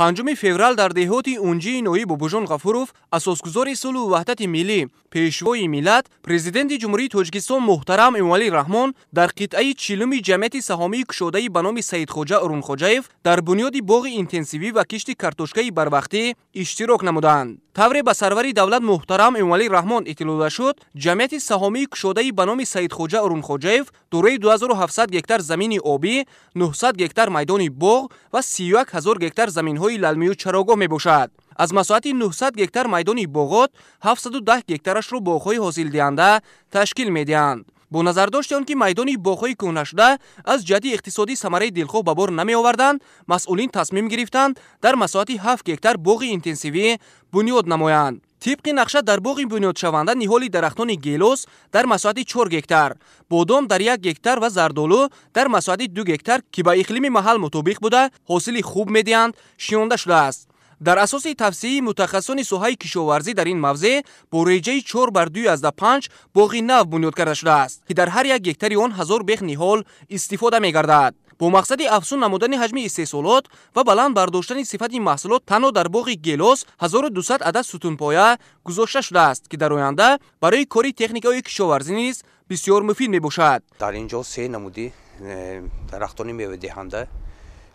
панҷуми феврал дар деҳоти унҷии ноиб бобуҷон ғафуров асосгузори сулҳу ваҳдати миллӣ пешвои миллат президенти ҷумҳурии тоҷикистон муҳтарам эмомалӣ раҳмон дар қитъаи чилуми ҷамъияти саҳомии кушодаи ба номи саидхоҷа урунхоҷаев дар бунёди боғи интенсивӣ ва кишти картошкаи барвақтӣ иштирок намуданд тавре ба сарвари давлат муҳтарам эмомалӣ раҳмон иттилоъ дода шуд ҷамъияти саҳомии кушодаи ба номи саидхоҷа урунхоҷаев дораи 2700 гектар замини обӣ 900 гектар майдони боғ ва 31 ҳазор гектар заминҳои боғҳои лалмию чарогоҳ мебошад аз масоати 900 гектар майдони боғот 710 гектарашро боғҳои ҳосилдиҳанда ташкил медиҳанд бо назар дошти он ки майдони боғҳои кӯҳнашуда аз ҷиҳати иқтисодӣ самараи дилхоҳ ба бор намеоварданд масъулин тасмим гирифтанд дар масоати 7 гектар боғи интенсивӣ бунёд намоянд тибқи нақша дар боғи бунёдшаванда ниҳоли дарахтони гелос дар масоати чор гектар бодом дар як гектар ва зардолу дар масоати ду гектар ки ба иқлими маҳал мутобиқ буда ҳосили хуб медиҳанд шиёнда шудааст дар асоси тавсеаи мутахассисони соҳаи кишоварзӣ дар ин мавзеъ бо реҷаи чор бар ду ҳазда панҷ боғи нав бунёд карда шудааст ки дар ҳар як гектари он ҳазор бех ниҳол истифода мегардад бо мақсади афзун намудани ҳаҷми истеҳсолот ва баланд бардоштани сифати маҳсулот танҳо дар боғи гелос 1200 адад сутунпоя гузошта шудааст ки дар оянда барои кори техникаҳои кишоварзӣ низ бисёр муфид мебошад дар ин ҷо се намуди э, дарахтони меведиҳанда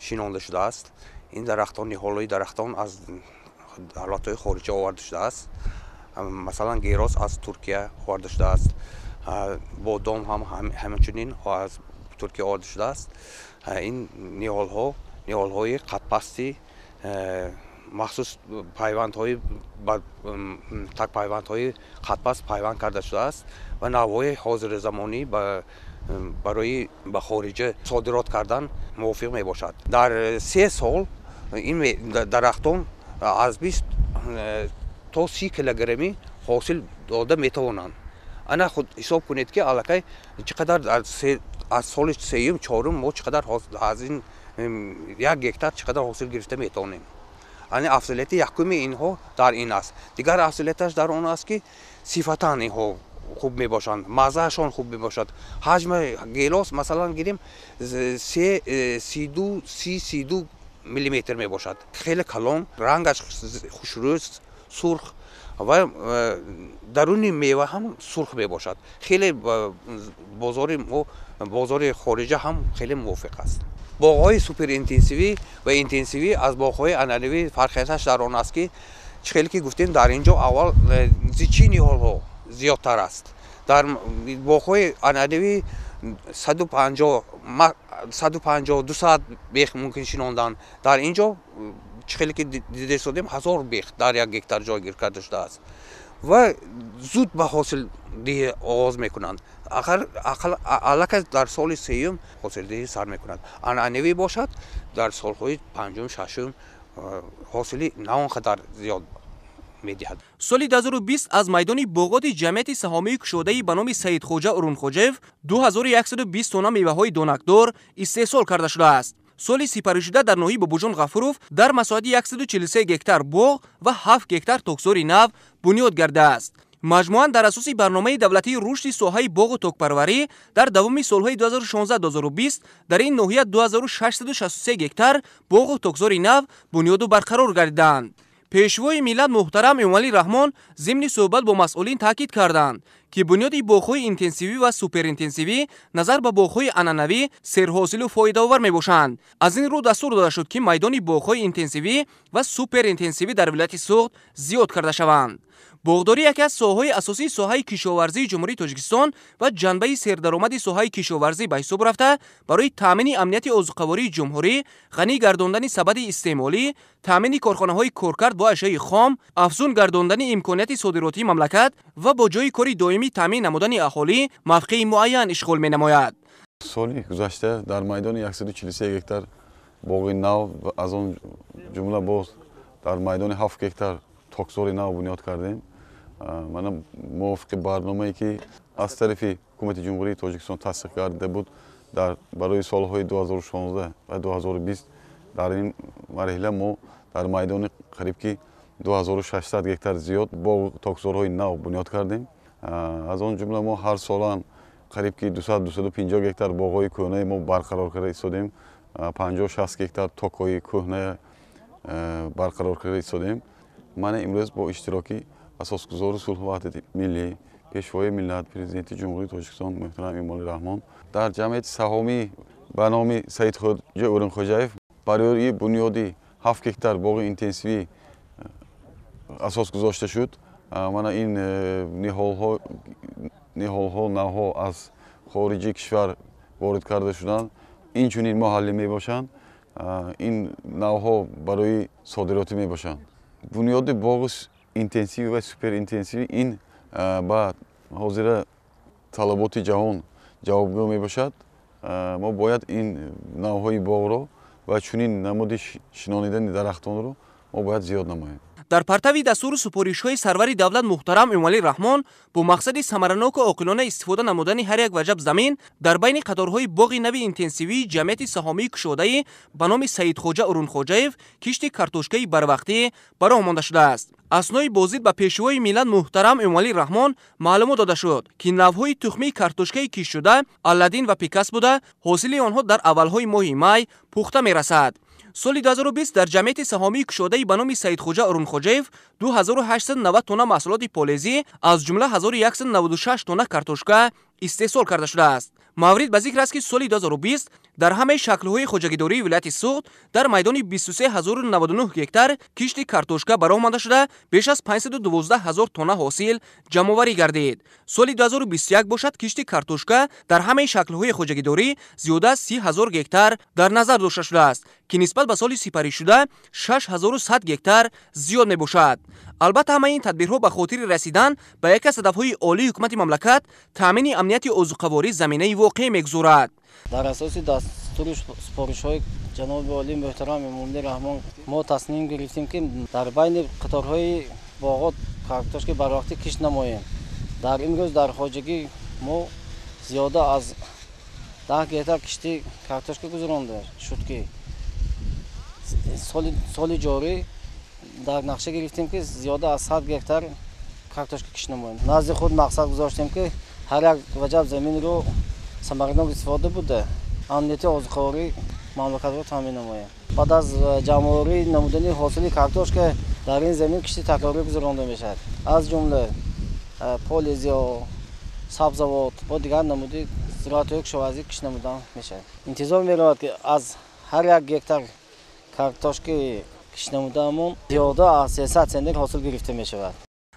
шинонда шудааст ин дарахтон ниҳолои дарахтон аз давлатҳои хориҷа оварда шудааст масалан герос аз туркия оварда шудааст бодом ҳам ҳаминчунин طور که آورده شده است این نیال ها نیال های قدپستی مخصوص پیوند های با تک پیوند های قدپست پیوند کرده شده است و نوای حاضر زمانی با برای به خارج صادرات کردن موافق می باشد در سه سال این درختان از 20 تا 30 کیلوگرمی حاصل داده می توانند انا خود حساب کنید که الکای چقدر در аз соли сеюм чорум мо чиқадар аз ин як гектар чиқадар ҳосил гирифта метавонем ан афзилияти якуми инҳо дар ин аст дигар афзилияташ дар он аст ки сифатан инҳо хуб мебошанд маззаашон хуб мебошад ҳаҷми гелос масалан гирем се э, сиду си сиду миллиметр мебошад хеле калон рангаш хушрӯз сурх ва э, даруни мева ҳам сурх мебошад хеле бозори мо бозори хориҷа ҳам хеле мувофиқ аст боғҳои суперинтенсивӣ ва интенсивӣ аз боғҳои анъанавӣ фарқиасаш дар он аст ки чихеле ки гуфтем дар ин ҷо аввал э, зичи ниҳолҳо зиёдтар аст дар боғҳои анъанавӣ саду панҷоҳ саду панҷоҳ ду соат бех мумкин шинондан дар ин ҷо чӣ хеле ки дидеш содем ҳазор бех дар як гектар ҷой гир карда шудааст ва зуд ба ҳосилдиҳӣ оғоз мекунанд аллакай дар соли сеюм ҳосилдиҳӣ сар мекунад анъанавӣ бошад дар солҳои панҷум шашум ҳосили наонқадар зиёд медиҳад соли 2020 аз майдони боғоти ҷамъияти саҳомии кушодаи ба номи саидхоҷа урунхоҷаев 2120 тона меваҳои донакдор истеҳсол карда шудааст соли сипарӣшуда дар ноҳияи бобуҷон ғафуров дар масоҳати 143 гектар боғ ва 7 гектар токзори нав бунёд гардааст маҷмуан дар асоси барномаи давлатии рушди соҳаи боғу токпарварӣ дар давоми солҳои 2016-2020 дар ин ноҳия 2663 гектар боғу токзори нав бунёду барқарор гардиданд пешвои миллат муҳтарам эмомалӣ раҳмон зимни суҳбат бо масъулин таъкид карданд ки бунёди боғҳои интенсивӣ ва суперинтенсивӣ назар ба боғҳои анъанавӣ серҳосилу фоидаовар мебошанд аз ин рӯ дастур дода шуд ки майдони боғҳои интенсивӣ ва суперинтенсивӣ дар вилояти суғд зиёд карда шаванд بغداری یکی از سوهای اساسی سوهای کشاورزی جمهوری تاجیکستان و جنبه سردرآمد سوهای کشاورزی به برفته رفته برای تامین امنیت اوزقواری جمهوری غنی گردوندن سبد استعمالی تامین های کارکرد با اشیای خام افزون گردوندن امکانیت صادراتی مملکت و با جای کاری دائمی تامین نمودن اهالی موقعی معین می نماید. سالی گذشته در میدان 143 هکتار باغ نو از آن جمله باز در میدان 7 هکتار تاکسور نو بنیاد کردیم мана мувофиқи барномае ки аз тарафи ҳукумати ҷумҳурии тоҷикистон тасдиқ гардида буд барои солҳои 2016 ва 2020 дар ин марҳила мо дар майдони қарибки 2600 гектар зиёд боғу токзорҳои нав бунёд кардем аз он ҷумла мо ҳар солан қарибки 2250 гектар боғҳои кӯҳнаи мо барқарор карда истодем 56 гектар токҳои кӯҳна барқарор карда истодем ман имрӯз бо иштироки асосгузори сулҳу ваҳдати миллӣ пешвои миллат президенти ҷумҳурии тоҷикистон муҳтарам эмоли раҳмон дар ҷамъияти саҳомӣ ба номи саидхоҷа ӯрӯмхоҷаев барои бунёди ҳафт гектар боғи интенсивӣ э, асос гузошта шуд мана ин э, ниҳолҳо навҳо аз хориҷи кишвар ворид карда шуданд инчунин маҳаллӣ мебошанд ин навҳо барои содироти мебошанд бунёди боғи интенсив ва суперинтенсив ин ба ҳозира талаботи ҷаҳон ҷавобгӯ мебошад мо бояд ин э, навъҳои боғро ва чунин намуди шинонидани дарахтонро мо бояд зиёд намоем дар партави дастуру супоришҳои сарвари давлат муҳтарам эмомалӣ раҳмон бо мақсади самаранок ва оқилона истифода намудани ҳар як ваҷаб замин дар байни қаторҳои боғи нави интенсивии ҷамъияти саҳомии кушодаи ба номи саидхоҷа урунхоҷаев кишти картошкаи барвақтӣ баромонда шудааст аснои боздид ба пешвои миллат муҳтарам эмомалӣ раҳмон маълумот дода шуд ки навъҳои тухмии картошкаи киштшуда алладин ва пикас буда ҳосили онҳо дар аввалҳои моҳи май пухта мерасад سال 2020 در جمعیت سهامی کشاده به نام سید خوجا ارون خوجایف 2890 تونه محصولات پولیزی از جمله 1196 تونه کارتوشکا استحصال کرده شده است. مورید به ذکر است که سال 2020 дар ҳамаи шаклҳои хоҷагидории вилояти суғд дар майдони 23099 гектар кишти картошка баромада шуда беш аз 512000 тонна ҳосил ҷамъоварӣ гардид соли 2021 бошад кишти картошка дар ҳамаи шаклҳои хоҷагидорӣ зиёда аз 30000 гектар дар назар дошта шудааст ки нисбат ба соли сипаришуда 6100 гектар зиёд мебошад албатта ҳамаи ин тадбирҳо ба хотири расидан ба яке аз садафҳои олии ҳукумати мамлакат таъмини амнияти озуқаворӣ заминаи воқеъ мегузорад дар асоси дастури супоришҳои ҷаноби олии муҳтарами мумди раҳмон мо тасним гирифтем ки дар байни қаторҳои боғот картошки барвақтӣ кишт намоем дар имрӯз дар хоҷагӣ мо зиёда аз даҳ гектар кишти картошка гузаронда шуд ки соли ҷорӣ дар нақша гирифтем ки зиёда аз сад гектар картошка киш намоем назди худ мақсад гузоштем ки ҳар як ваҷаб заминро самаранок истифода буда амнияти озуқаворӣ мамлакатро таъмин намоем баъд аз э, ҷамъоварӣ намудани ҳосили картошка дар ин замин кишти такрорӣ гузаронда мешавад аз ҷумла э, полезиё сабзавот бо дигар намуди зироатҳои кишоварзӣ киш намуда мешавад интизор меравад ки аз ҳар як гектар картошки از 300 حاصل گرفته می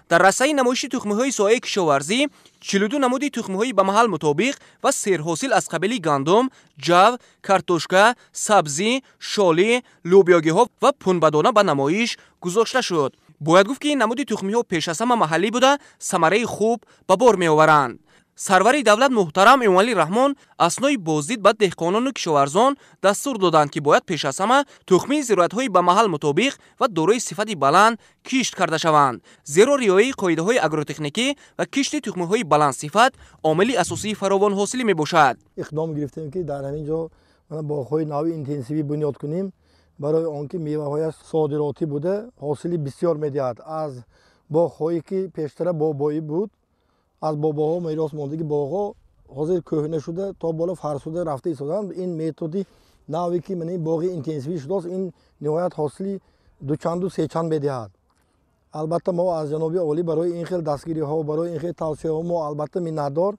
در رسای نمایش تخمه های سایه کشاورزی 42 نمودی تخمه های به محل مطابق و حاصل از قبیل گندم، جو، کارتوشکا، سبزی، شالی، لوبیاگی ها و پنبدانه به نمایش گذاشته شد. باید گفت که این نمودی تخمی ها پیش از محلی بوده ثمره خوب به بار می آورند. сарвари давлат муҳтарам эмомалӣ раҳмон аснои боздид ба деҳқонону кишоварзон дастур доданд ки бояд пеш аз ҳама тухмии зироятҳои ба маҳал мутобиқ ва дорои сифати баланд кишт карда шаванд зеро риояи қоидаҳои агротехникӣ ва кишти тухмиҳои баландсифат омили асосии фаровонҳосилӣ мебошад иқдом гирифтем ки дар ҳаминҷо боғҳои нави интенсивӣ бунёд кунем барои он ки меваҳояш содиротӣ буда ҳосили бисёр медиҳад аз боғҳое ки пештара бобоӣ буд аз бобоҳо мерос монда ки боғҳо ҳозир кӯҳна шуда то боло фарсуда рафта истодаан ин методи навъе ки ин боғи интенсивӣ шудааст ин ниҳоят ҳосили дучанду сечанд медиҳад албатта мо аз ҷаноби олӣ барои ин хел дастгириҳо барои ин хел тавсияҳо мо албатта миннатдор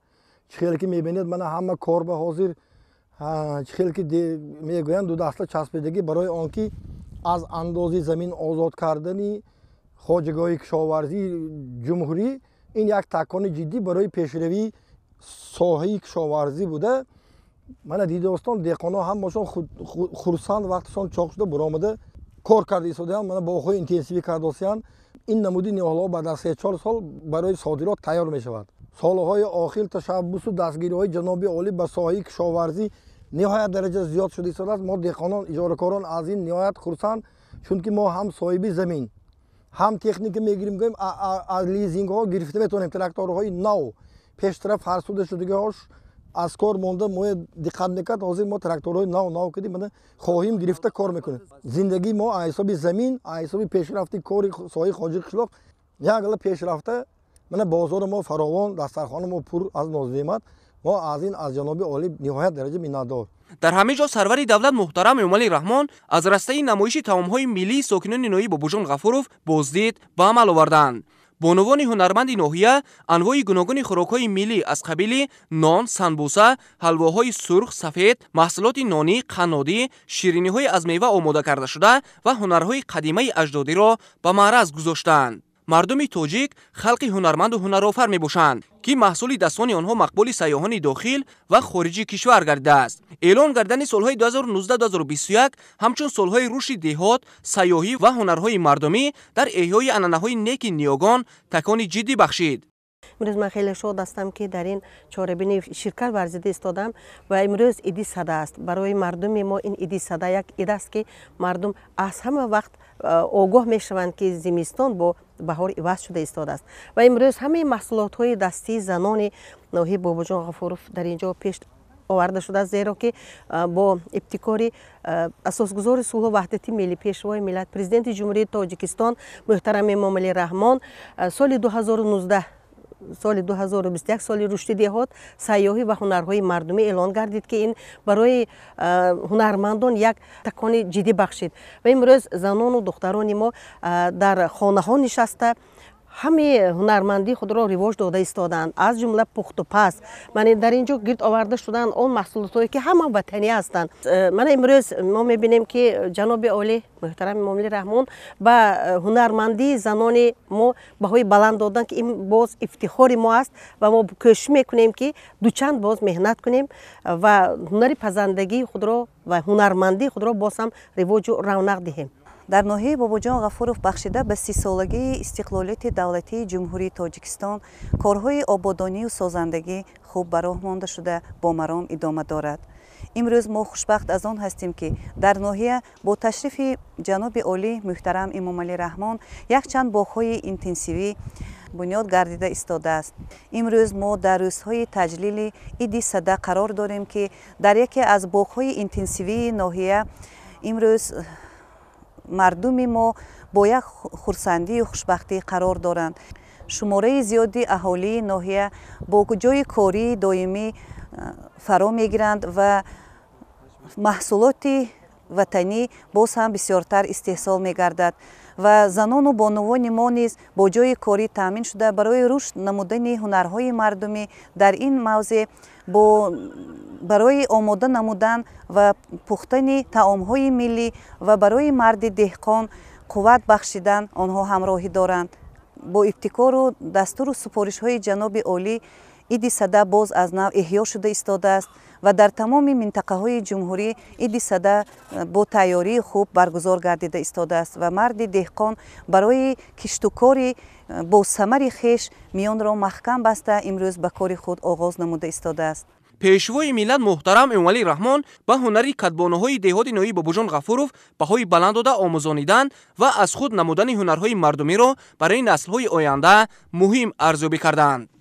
чӣ хеле ки мебинед мана ҳама кор ба ҳозир чӣ хеле ки мегӯянд ду даста часпидагӣ барои он ки аз андози замин озод кардани хоҷагоҳи кишоварзии ҷумҳурӣ ин як такони ҷиддӣ барои пешравии соҳаи кишоварзӣ буда мана дидостон деҳқоно ҳамашон хурсанд вақтшон чоқ шуда баромада кор карда истодаан мана боғҳои интенсивӣ карда остиан ин намуди ниҳолҳо баъд аз сечор сол барои содирот тайёр мешавад солҳои охир ташаббусу дастгириҳои ҷаноби олӣ ба соҳаи кишоварзӣ ниҳоят дараҷа зиёд шуда истодааст мо деҳқонон иҷоракорон аз ин ниҳоят хурсанд чунки мо ҳам соҳиби замин ҳам техника мегирем гӯем аз лизингҳо гирифта метонем тракторҳои нав пештара фарсуда шудагиҳош аз кор монда моя диққат мекард ҳозир мо тракторҳои нав нав кардем мана хоҳим гирифта кор мекунем зиндагии мо аз ҳисоби замин аз ҳисоби пешрафти кори соҳи хоҷи қишлоқ якгала пешрафта мана бозору мо фаровон дастархону мо пур аз нознеъмат мо аз ин аз ҷаноби олӣ ниҳоят дараҷа миннатдор дар ҳамаи ҷо сарвари давлат муҳтарам эмомалӣ раҳмон аз растаи намоиши таомҳои миллии сокинони ноӣ бобуҷон ғафуров боздид ба амал оварданд бонувони ҳунарманди ноҳия анвои гуногуни хӯрокҳои миллӣ аз қабили нон санбуса ҳалвоҳои сурх сафед маҳсулоти нонӣ қаннодӣ шириниҳои аз мева омода кардашуда ва ҳунарҳои қадимаи аҷдодиро ба маъраз гузоштанд мардуми тоҷик халқи ҳунарманду ҳунарофар мебошанд ки маҳсули дастони онҳо мақбули сайёҳони дохил ва хориҷи кишвар гардидааст эълон гардани солҳои 201921 ҳамчун солҳои рушди деҳот сайёҳӣ ва ҳунарҳои мардумӣ дар эҳёи анъанаҳои неки ниёгон такони ҷиддӣ бахшид имрӯз ман хеле шод ҳастам ки дар ин чорабини ширкат варзида истодам ва имрӯз иди сада аст барои мардуми мо ин иди сада як ид аст ки мардум аз ҳама вақт Э, огоҳ мешаванд ки зимистон бо баҳор иваз шуда истодааст ва имрӯз ҳамаи маҳсулотҳои дастии занони ноҳи бобоҷон ғафуров дар ин ҷо пеш оварда шудааст зеро ки э, бо ибтикори э, асосгузори сулҳу ваҳдати милли пешвои миллат президенти ҷумҳурии тоҷикистон муҳтарами эмомалӣ раҳмон соли 2019 соли 2021 соли рушди деҳот сайёҳӣ ва ҳунарҳои мардумӣ эълон гардид ки ин барои ҳунармандон як такони ҷиддӣ бахшид ва имрӯз занону духтарони мо дар хонаҳо нишаста ҳаме ҳунармандии худро ривоҷ дода истоданд аз ҷумла пухтупас мана дар ин ҷо гирд оварда шуданд он маҳсулотҳое ки ҳама ватанӣ ҳастанд э, мана имрӯз мо мебинем ки ҷаноби оли муҳтарами муомили раҳмон ба э, ҳунармандии занони мо баҳои баланд додан ки ин боз ифтихори мо аст ва мо кӯшиш мекунем ки дучанд боз меҳнат кунем ва ҳунари пазандагии худро ва ҳунармандии худро боз ҳам ривоҷу равнақ диҳем дар ноҳияи бобоҷон ғафуров бахшида ба сисолагии истиқлолияти давлатии ҷумҳурии тоҷикистон корҳои ободонию созандагӣ хуб ба роҳ монда шуда бо маром идома дорад имрӯз мо хушбахт аз он ҳастем ки дар ноҳия бо ташрифи ҷаноби олӣ муҳтарам эмомалӣ раҳмон якчанд боғҳои интенсивӣ бунёд гардида истодааст имрӯз мо дар рӯзҳои таҷлили иди сада қарор дорем ки дар яке аз боғҳои интенсивии ноҳия имрӯз мардуми мо бо як хурсандию хушбахтӣ қарор доранд шумораи зиёди аҳолии ноҳия бо ҷои кории доимӣ э, фаро мегиранд ва маҳсулоти ватанӣ боз ҳам бисёртар истеҳсол мегардад ва занону бонувони мо низ бо ҷои корӣ таъмин шуда барои рушд намудани ҳунарҳои мардумӣ дар ин мавзе бо барои омода намудан ва пухтани таомҳои миллӣ ва барои марди деҳқон қувват бахшидан онҳо ҳамроҳӣ доранд бо ибтикору дастуру супоришҳои ҷаноби олӣ иди сада боз аз нав эҳьё шуда истодааст ва дар тамоми минтақаҳои ҷумҳурӣ идди сада э, бо тайёрии хуб баргузор гардида истодааст ва марди деҳқон барои киштукори э, босамари хеш миёнро маҳкам баста имрӯз ба кори худ оғоз намуда истодааст пешвои миллат муҳтарам эмомалӣ раҳмон ба ҳунари катбонаҳои деҳоти ноӣ бобуҷон ғафуров баҳои баланд дода омӯзонидан ва аз худ намудани ҳунарҳои мардумиро барои наслҳои оянда муҳим арзёбӣ карданд